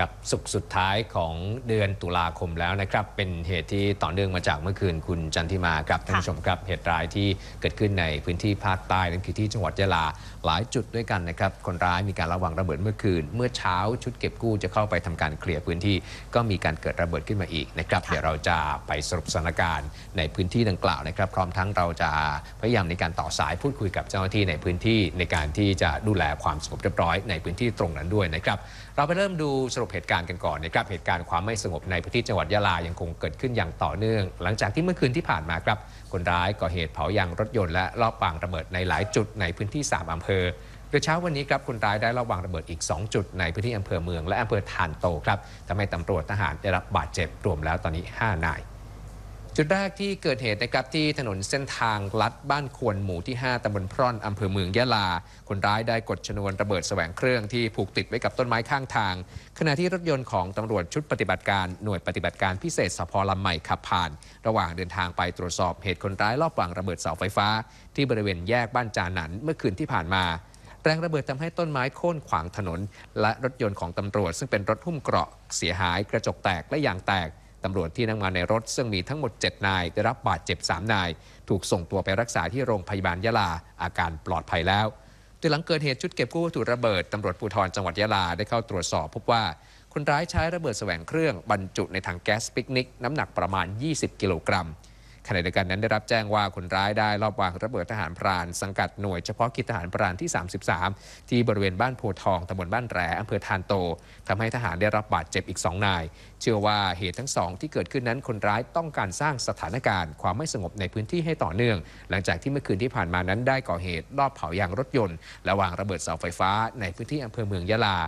กับสุขสุดท้ายของเดือนตุลาคมแล้วนะครับ เป็นเหตุที่ต่อเนื่องมาจากเมื่อคืนคุณจันทิมาครับ ท่านผู้ชมครับเหตุร้ายที่เกิดขึ้นในพื้นที่ภาคใต้นั่นคือที่จังหวัดยะลาหลายจุดด้วยกันนะครับคนร้ายมีการระวังระเบิดเมื่อคืน เมื่อเช้าชุดเก็บกู้จะเข้าไปทำการเคลียร์พื้นที่ก็มีการเกิดระเบิดขึ้นมาอีกนะครับ เดี๋ยวเราจะไปสรุปสถานการณ์ในพื้นที่ดังกล่าวนะครับ พร้อมทั้งเราจะพยายามในการต่อสายพูดคุยกับเจ้าหน้าที่ในพื้นที่ในการที่จะดูแลความสงบเรียบร้อยในพื้นที่ตรงนั้นด้วยนะครับเราไปเริ่มดูสรุปุปเหตุการณ์กันก่อนนะครับเหตุการณ์ความไม่สงบในพื้นที่จังหวัดยะลายังคงเกิดขึ้นอย่างต่อเนื่อง หลังจากที่เมื่อคืนที่ผ่านมาครับคนร้ายก่อเหตุเผายางรถยนต์และลอบวางระเบิดในหลายจุดในพื้นที่ 3อำเภอโดยเช้าวันนี้ครับคนร้ายได้ลอบวางระเบิดอีก2จุดในพื้นที่อำเภอเมืองและอำเภอทานโตครับทำให้ตำรวจทหารได้รับบาดเจ็บรวมแล้วตอนนี้5นายจุดแรกที่เกิดเหตุนะครับที่ถนนเส้นทางลัดบ้านควนหมู่ที่ 5 ตำบลพร่อนอำเภอเมือง ยะลา คนร้ายได้กดชนวนระเบิดแสวงเครื่องที่ผูกติดไว้กับต้นไม้ข้างทาง ขณะที่รถยนต์ของตำรวจชุดปฏิบัติการ หน่วยปฏิบัติการพิเศษสพลำใหม่ขับผ่าน ระหว่างเดินทางไปตรวจสอบเหตุคนร้ายลอบวางระเบิดเสาไฟฟ้าที่บริเวณแยกบ้านจาหนันเมื่อคืนที่ผ่านมาแรงระเบิดทำให้ต้นไม้โค่นขวางถนน และรถยนต์ของตำรวจซึ่งเป็นรถหุ้มเกราะเสียหายกระจกแตกและยางแตกตำรวจที่นั่งมาในรถซึ่งมีทั้งหมด 7 นาย ได้รับบาดเจ็บ 3 นาย ถูกส่งตัวไปรักษาที่โรงพยาบาลยะลาอาการปลอดภัยแล้วโดยหลังเกิดเหตุชุดเก็บกู้วัตถุระเบิดตำรวจภูธรจังหวัดยะลาได้เข้าตรวจสอบพบว่า คนร้ายใช้ระเบิดแสวงเครื่องบรรจุในถังแก๊สปิกนิกน้ำหนักประมาณ 20 กิโลกรัมขณะเดียวกันนั้นได้รับแจ้งว่าคนร้ายได้ลอบวางระเบิดทหารพรานสังกัดหน่วยเฉพาะกิจทหารพรานที่ 33 ที่บริเวณบ้านโพทอง ตำบลบ้านแรอำเภอทานโตทำให้ทหารได้รับบาดเจ็บอีก 2นาย เชื่อว่าเหตุทั้งสองที่เกิดขึ้นนั้นคนร้ายต้องการสร้างสถานการณ์ความไม่สงบในพื้นที่ให้ต่อเนื่อง หลังจากที่เมื่อคืนที่ผ่านมานั้นได้ก่อเหตุลอบเผายางรถยนต์และวางระเบิดเสาไฟฟ้าในพื้นที่อำเภอเมืองยะลา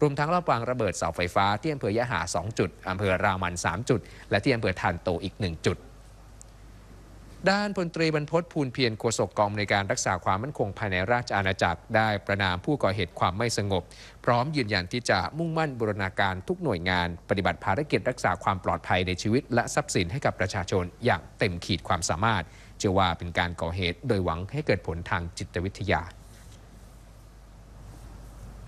รวมทั้งรอบวางระเบิดเสาไฟฟ้าที่อำเภอยะหา2จุด อำเภอรามัน3จุด และที่อำเภอทานโตอีก1จุดด้านพลตรีบรรพศภูลเพียรโฆษกกองในการรักษาความมั่นคงภายในราชอาณาจักร ได้ประนามผู้ก่อเหตุความไม่สงบ พร้อมยืนยันที่จะมุ่งมั่นบูรณาการทุกหน่วยงานปฏิบัติภารกิจรักษาความปลอดภัยในชีวิตและทรัพย์สินให้กับประชาชนอย่างเต็มขีดความสามารถเชื่อว่าเป็นการก่อเหตุโดยหวังให้เกิดผลทางจิตวิทยา